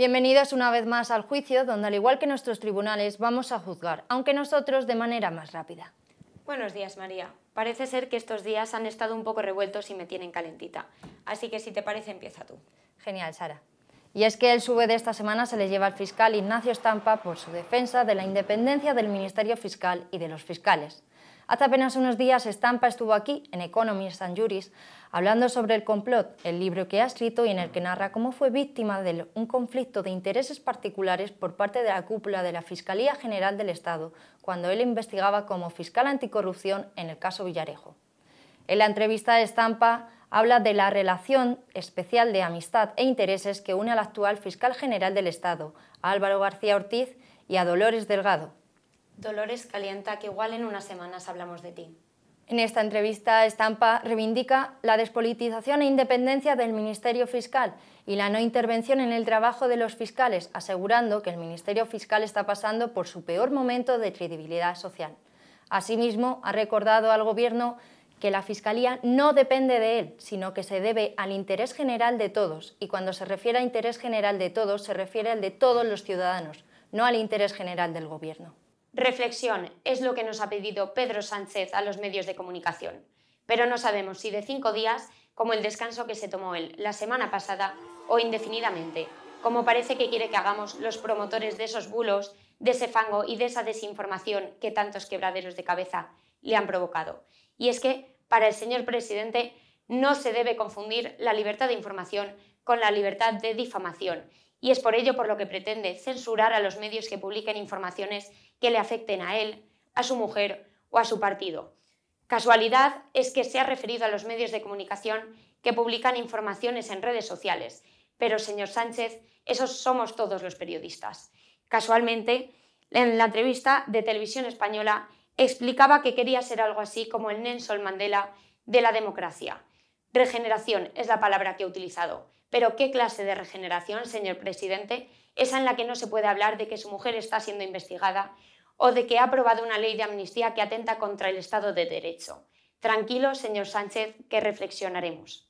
Bienvenidos una vez más al juicio, donde al igual que nuestros tribunales vamos a juzgar, aunque nosotros de manera más rápida. Buenos días, María. Parece ser que estos días han estado un poco revueltos y me tienen calentita. Así que si te parece, empieza tú. Genial, Sara. Y es que el sube de esta semana se le lleva al fiscal Ignacio Estampa por su defensa de la independencia del Ministerio Fiscal y de los fiscales. Hace apenas unos días Estampa estuvo aquí, en Economist and Juris, hablando sobre El complot, el libro que ha escrito y en el que narra cómo fue víctima de un conflicto de intereses particulares por parte de la cúpula de la Fiscalía General del Estado, cuando él investigaba como fiscal anticorrupción en el caso Villarejo. En la entrevista de Estampa habla de la relación especial de amistad e intereses que une al actual fiscal general del Estado, Álvaro García Ortiz, y a Dolores Delgado, Dolores Calienta, que igual en unas semanas hablamos de ti. En esta entrevista, Estampa reivindica la despolitización e independencia del Ministerio Fiscal y la no intervención en el trabajo de los fiscales, asegurando que el Ministerio Fiscal está pasando por su peor momento de credibilidad social. Asimismo, ha recordado al Gobierno que la Fiscalía no depende de él, sino que se debe al interés general de todos, y cuando se refiere a interés general de todos, se refiere al de todos los ciudadanos, no al interés general del Gobierno. Reflexión es lo que nos ha pedido Pedro Sánchez a los medios de comunicación, pero no sabemos si de cinco días, como el descanso que se tomó él la semana pasada, o indefinidamente, como parece que quiere que hagamos los promotores de esos bulos, de ese fango y de esa desinformación que tantos quebraderos de cabeza le han provocado. Y es que, para el señor presidente, no se debe confundir la libertad de información con la libertad de difamación y es por ello por lo que pretende censurar a los medios que publiquen informaciones que le afecten a él, a su mujer o a su partido. Casualidad es que se ha referido a los medios de comunicación que publican informaciones en redes sociales, pero señor Sánchez, esos somos todos los periodistas. Casualmente, en la entrevista de Televisión Española explicaba que quería ser algo así como el Nelson Mandela de la democracia. Regeneración es la palabra que ha utilizado pero ¿qué clase de regeneración, señor presidente? Esa en la que no se puede hablar de que su mujer está siendo investigada o de que ha aprobado una ley de amnistía que atenta contra el Estado de Derecho. Tranquilo, señor Sánchez, que reflexionaremos.